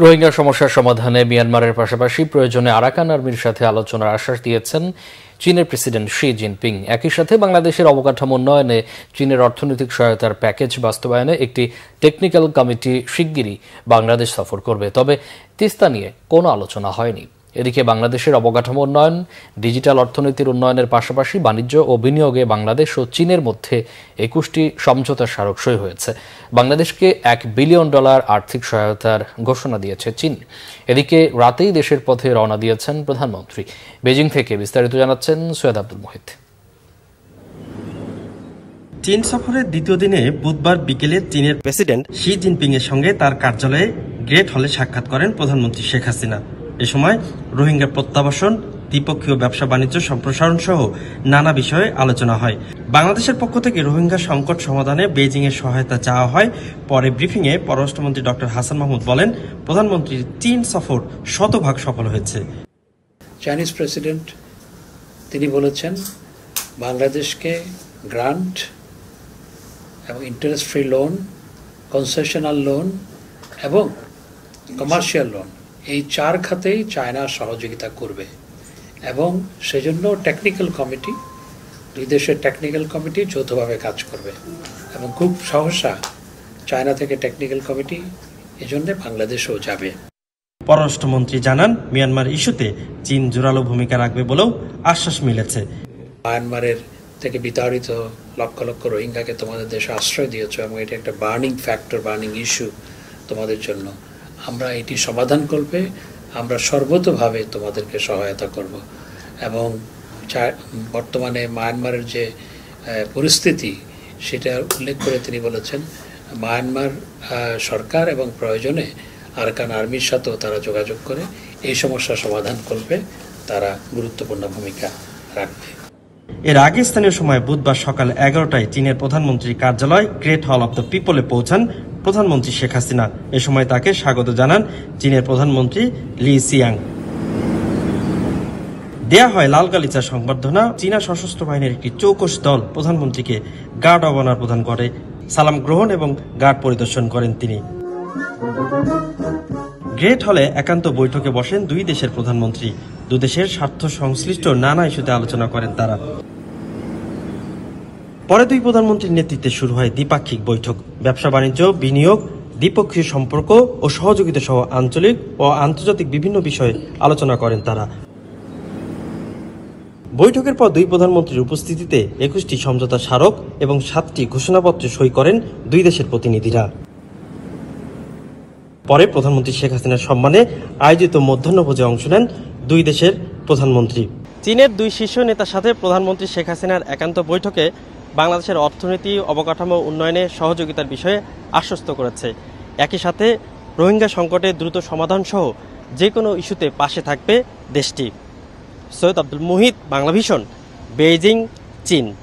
রোহিঙ্গা সমস্যার সমাধানে মিয়ানমারের পাশাপাশি প্রয়োজনে আরাকান আর্মির সাথে আলোচনার আশ্বাস দিয়েছেন চীনের প্রেসিডেন্ট শি জিনপিং একই সাথে বাংলাদেশের অবকাঠামো উন্নয়নে চীনের অর্থনৈতিক সহায়তার প্যাকেজ বাস্তবায়নে একটি টেকনিক্যাল কমিটি শিগগিরই বাংলাদেশ সফর করবে তবে তিস্তা নিয়ে কোনো আলোচনা হয়নি এদিকে বাংলাদেশের অবকাঠামো উন্নয়ন ডিজিটাল অর্থনীতির উন্নয়নের পাশাপাশি বাণিজ্য ও বিনিয়োগে বাংলাদেশ ও চীনের মধ্যে একুশটি সমঝোতার স্মারক সই হয়েছে বাংলাদেশকে এক বিলিয়ন ডলার আর্থিক সহায়তার ঘোষণা দিয়েছে চীন এদিকে রাতেই দেশের পথে রওনা দিয়েছেন প্রধানমন্ত্রী বেজিং থেকে বিস্তারিত জানাচ্ছেন সৈয়দ আব্দুল মোহিত চীন সফরের দ্বিতীয় দিনে বুধবার বিকেলে চীনের প্রেসিডেন্ট শি জিনপিং এর সঙ্গে তার কার্যালয়ে গ্রেট হলে সাক্ষাৎ করেন প্রধানমন্ত্রী শেখ হাসিনা এ সময় রোহিঙ্গা প্রত্যাবাসন দ্বিপক্ষীয় ব্যবসা বাণিজ্য সম্প্রসারণ সহ নানা বিষয়ে আলোচনা হয় বাংলাদেশের পক্ষ থেকে রোহিঙ্গা সংকট সমাধানে বেজিংয়ের সহায়তা চাওয়া হয় পরে ব্রিফিংয়ে পররাষ্ট্রমন্ত্রী ডক্টর হাসান মাহমুদ বলেন প্রধানমন্ত্রীর চীন সফর শতভাগ সফল হয়েছে চাইনিজ প্রেসিডেন্ট তিনি বলেছেন বাংলাদেশকে গ্রান্ট এবং interest free loan concessional loan এবং কমার্শিয়াল লোন এই চার খাতেই চায়না সহযোগিতা করবে এবং সেজন্য টেকনিক্যাল কমিটি দুই দেশের টেকনিক্যাল কমিটি যৌথভাবে কাজ করবে এবং খুব সহসা চায়না থেকে টেকনিক্যাল কমিটি এজন্য বাংলাদেশেও যাবে পররাষ্ট্রমন্ত্রী জানান মিয়ানমার ইস্যুতে চীন জোরালো ভূমিকা রাখবে বলেও আশ্বাস মিলেছে মায়ানমারের থেকে বিতাড়িত লক্ষ লক্ষ রোহিঙ্গাকে তোমাদের দেশে আশ্রয় দিয়েছ এবং এটা একটা বার্নিং ফ্যাক্টর বার্নিং ইস্যু তোমাদের জন্য আমরা এটি সমাধান করবে আমরা সর্বতভাবে তোমাদেরকে সহায়তা করব এবং বর্তমানে মায়ানমারের যে পরিস্থিতি সেটা উল্লেখ করে তিনি বলেছেন মায়ানমার সরকার এবং প্রয়োজনে আরকান আর্মির সাথেও তারা যোগাযোগ করে এই সমস্যা সমাধান করবে তারা গুরুত্বপূর্ণ ভূমিকা রাখবে এর আগে স্থানীয় সময় বুধবার সকাল এগারোটায় চীনের প্রধানমন্ত্রী কার্যালয় গ্রেট হল অব দ্য পিপলে পৌঁছান প্রধানমন্ত্রী শেখ হাসিনা এ সময় তাকে স্বাগত জানান চীনের প্রধানমন্ত্রী লি সিয়াং দেয়া হয় লাল গালিচা সংবর্ধনা চীনা সশস্ত্র বাহিনীর একটি চৌকস দল প্রধানমন্ত্রীকে গার্ড অব অনার প্রদান করে সালাম গ্রহণ এবং গার্ড পরিদর্শন করেন তিনি গ্রেট হলে একান্ত বৈঠকে বসেন দুই দেশের প্রধানমন্ত্রী দুদেশের স্বার্থ সংশ্লিষ্ট নানা ইস্যুতে আলোচনা করেন তারা পরে দুই প্রধানমন্ত্রীর নেতৃত্বে শুরু হয় দ্বিপাক্ষিক বৈঠক ব্যবসা বাণিজ্য বিনিয়োগ দ্বিপক্ষীয় সম্পর্ক ও সহযোগিতা সহ আঞ্চলিক ও আন্তর্জাতিক বিভিন্ন বিষয়ে আলোচনা করেন তারা বৈঠকের পর দুই প্রধানমন্ত্রীর উপস্থিতিতে একুশটি সমঝোতা স্মারক এবং সাতটি ঘোষণাপত্রে সই করেন দুই দেশের প্রতিনিধিরা পরে প্রধানমন্ত্রী শেখ হাসিনার সম্মানে আয়োজিত মধ্যাহ্নভোজে অংশ নেন দুই দেশের প্রধানমন্ত্রী চীনের দুই শীর্ষ নেতার সাথে প্রধানমন্ত্রী শেখ হাসিনার একান্ত বৈঠকে বাংলাদেশের অর্থনীতি অবকাঠামো উন্নয়নে সহযোগিতার বিষয়ে আশ্বস্ত করেছে একই সাথে রোহিঙ্গা সংকটে দ্রুত সমাধান সহ যে কোনো ইস্যুতে পাশে থাকবে দেশটি সৈয়দ আব্দুল মুহিত বাংলাভিশন বেইজিং চীন